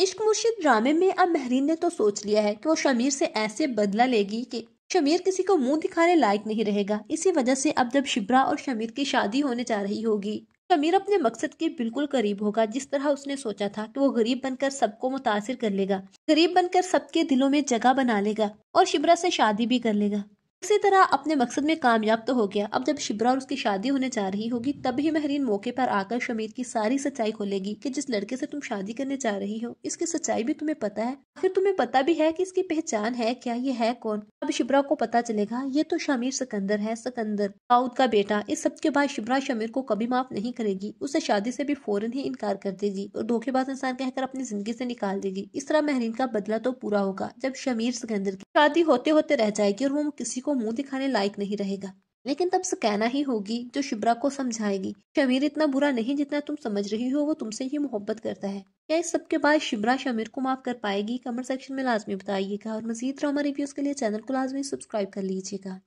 इश्क मुर्शिद ड्रामे में अब महरीन ने तो सोच लिया है कि वो शमीर से ऐसे बदला लेगी कि शमीर किसी को मुंह दिखाने लायक नहीं रहेगा इसी वजह से अब जब शिब्रा और शमीर की शादी होने जा रही होगी शमीर अपने मकसद के बिल्कुल करीब होगा जिस तरह उसने सोचा था कि वो गरीब बनकर सबको मुतासर कर लेगा गरीब बनकर सबके दिलों में जगह बना लेगा और शिब्रा से शादी भी कर लेगा इसी तरह अपने मकसद में कामयाब तो हो गया अब जब शिब्रा और उसकी शादी होने जा रही होगी तभी महरीन मौके पर आकर शमीद की सारी सच्चाई खोलेगी कि जिस लड़के से तुम शादी करने जा रही हो इसकी सच्चाई भी तुम्हें पता है फिर तुम्हें पता भी है कि इसकी पहचान है क्या ये है कौन अब शिब्रा को पता चलेगा ये तो शमीर सिकंदर है सिकंदर दाऊद का बेटा इस सब के बाद शिब्रा शमीर को कभी माफ नहीं करेगी उसे शादी से भी फौरन ही इनकार कर देगी और धोखेबाज इंसान कहकर अपनी जिंदगी से निकाल देगी इस तरह महरीन का बदला तो पूरा होगा जब शमीर सिकंदर की शादी होते होते रह जाएगी और वो किसी को को मुंह दिखाने लायक नहीं रहेगा लेकिन तब सकैना ही होगी जो शिब्रा को समझाएगी शमीर इतना बुरा नहीं जितना तुम समझ रही हो वो तुमसे ही मोहब्बत करता है क्या इस सबके बाद शिब्रा शमीर को माफ कर पाएगी कमेंट सेक्शन में लाजमी बताइएगा और मजीद ड्रामा रिव्यूज के लिए चैनल को लाजमी सब्सक्राइब कर लीजिएगा